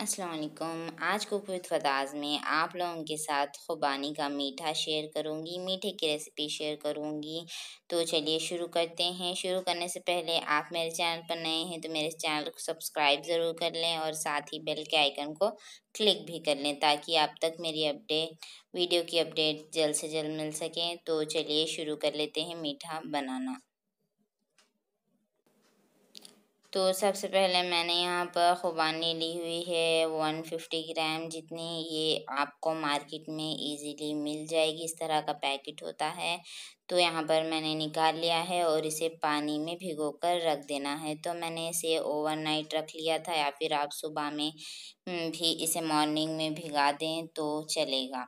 असलकुम आज खूबसूरत फदाज में आप लोगों के साथ खुबानी का मीठा शेयर करूँगी मीठे की रेसिपी शेयर करूँगी तो चलिए शुरू करते हैं शुरू करने से पहले आप मेरे चैनल पर नए हैं तो मेरे चैनल को सब्सक्राइब ज़रूर कर लें और साथ ही बेल के आइकन को क्लिक भी कर लें ताकि आप तक मेरी अपडेट वीडियो की अपडेट जल्द से जल्द मिल सकें तो चलिए शुरू कर लेते हैं मीठा बनाना तो सबसे पहले मैंने यहाँ पर खुबानी ली हुई है वन फिफ्टी ग्राम जितनी ये आपको मार्केट में इजीली मिल जाएगी इस तरह का पैकेट होता है तो यहाँ पर मैंने निकाल लिया है और इसे पानी में भिगो कर रख देना है तो मैंने इसे ओवरनाइट रख लिया था या फिर आप सुबह में हम्म, भी इसे मॉर्निंग में भिगा दें तो चलेगा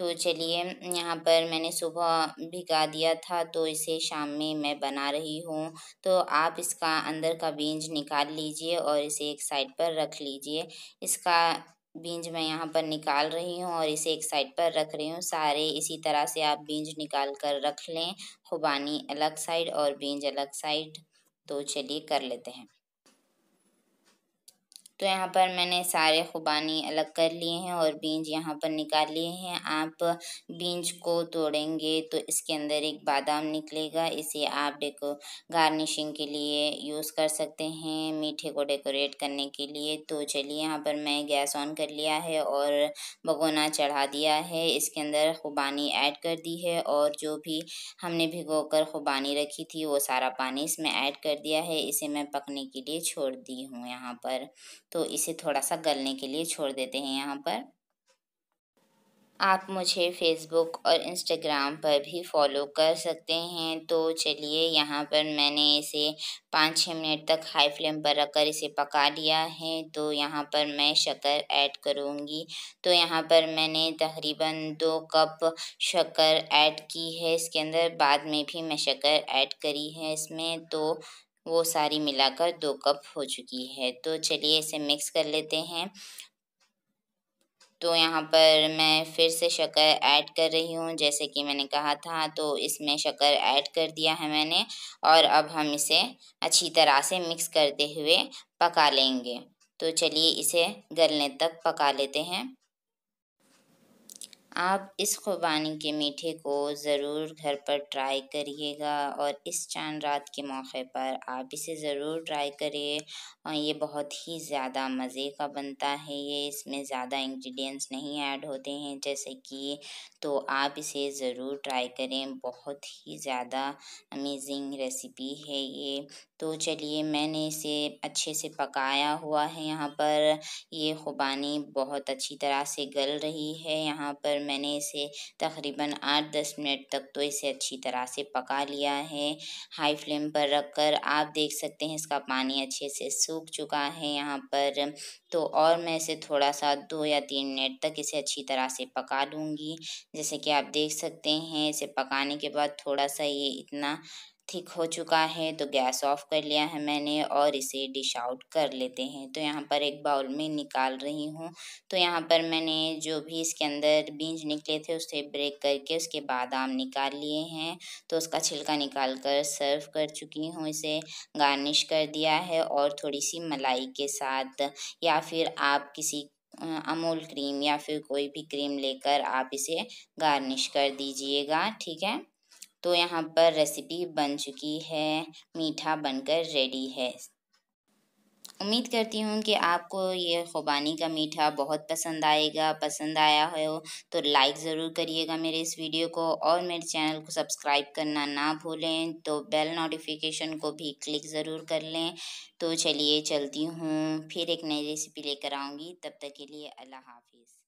तो चलिए यहाँ पर मैंने सुबह भिगा दिया था तो इसे शाम में मैं बना रही हूँ तो आप इसका अंदर का बीज निकाल लीजिए और इसे एक साइड पर रख लीजिए इसका बीज मैं यहाँ पर निकाल रही हूँ और इसे एक साइड पर रख रही हूँ सारे इसी तरह से आप बीज निकाल कर रख लें खुबानी अलग साइड और बीज अलग साइड तो चलिए कर लेते हैं तो यहाँ पर मैंने सारे खुबानी अलग कर लिए हैं और बीज यहाँ पर निकाल लिए हैं आप बीज को तोड़ेंगे तो इसके अंदर एक बादाम निकलेगा इसे आप डेको गार्निशिंग के लिए यूज़ कर सकते हैं मीठे को डेकोरेट करने के लिए तो चलिए यहाँ पर मैं गैस ऑन कर लिया है और भगोना चढ़ा दिया है इसके अंदर खुबानी ऐड कर दी है और जो भी हमने भिगो कर खुबानी रखी थी वो सारा पानी इसमें ऐड कर दिया है इसे मैं पकने के लिए छोड़ दी हूँ यहाँ पर तो इसे थोड़ा सा गलने के लिए छोड़ देते हैं यहाँ पर आप मुझे फेसबुक और इंस्टाग्राम पर भी फॉलो कर सकते हैं तो चलिए यहाँ पर मैंने इसे पाँच छः मिनट तक हाई फ्लेम पर रखकर इसे पका लिया है तो यहाँ पर मैं शक्कर ऐड करूँगी तो यहाँ पर मैंने तकरीबन दो कप शक्कर ऐड की है इसके अंदर बाद में भी मैं शक्कर ऐड करी है इसमें तो वो सारी मिलाकर दो कप हो चुकी है तो चलिए इसे मिक्स कर लेते हैं तो यहाँ पर मैं फिर से शक्कर ऐड कर रही हूँ जैसे कि मैंने कहा था तो इसमें शक्कर ऐड कर दिया है मैंने और अब हम इसे अच्छी तरह से मिक्स करते हुए पका लेंगे तो चलिए इसे गलने तक पका लेते हैं आप इस खुबानी के मीठे को ज़रूर घर पर ट्राई करिएगा और इस चांद रात के मौके पर आप इसे ज़रूर ट्राई करिए और ये बहुत ही ज़्यादा मज़े का बनता है ये इसमें ज़्यादा इंग्रेडिएंट्स नहीं ऐड होते हैं जैसे कि तो आप इसे ज़रूर ट्राई करें बहुत ही ज़्यादा अमेजिंग रेसिपी है ये तो चलिए मैंने इसे अच्छे से पकाया हुआ है यहाँ पर ये खुबानी बहुत अच्छी तरह से गल रही है यहाँ पर मैंने इसे तकरीबन आठ दस मिनट तक तो इसे अच्छी तरह से पका लिया है हाई फ्लेम पर रख कर आप देख सकते हैं इसका पानी अच्छे से सूख चुका है यहाँ पर तो और मैं इसे थोड़ा सा दो या तीन मिनट तक इसे अच्छी तरह से पका लूँगी जैसे कि आप देख सकते हैं इसे पकाने के बाद थोड़ा सा ये इतना थिक हो चुका है तो गैस ऑफ कर लिया है मैंने और इसे डिश आउट कर लेते हैं तो यहाँ पर एक बाउल में निकाल रही हूँ तो यहाँ पर मैंने जो भी इसके अंदर बीज निकले थे उसे ब्रेक करके उसके बादाम निकाल लिए हैं तो उसका छिलका निकाल कर सर्व कर चुकी हूँ इसे गार्निश कर दिया है और थोड़ी सी मलाई के साथ या फिर आप किसी अमूल क्रीम या फिर कोई भी क्रीम लेकर आप इसे गार्निश कर दीजिएगा ठीक है तो यहाँ पर रेसिपी बन चुकी है मीठा बनकर रेडी है उम्मीद करती हूँ कि आपको ये ख़ुबानी का मीठा बहुत पसंद आएगा पसंद आया हो तो लाइक ज़रूर करिएगा मेरे इस वीडियो को और मेरे चैनल को सब्सक्राइब करना ना भूलें तो बेल नोटिफिकेशन को भी क्लिक ज़रूर कर लें तो चलिए चलती हूँ फिर एक नई रेसिपी लेकर आऊँगी तब तक के लिए अल्लाह हाफिज़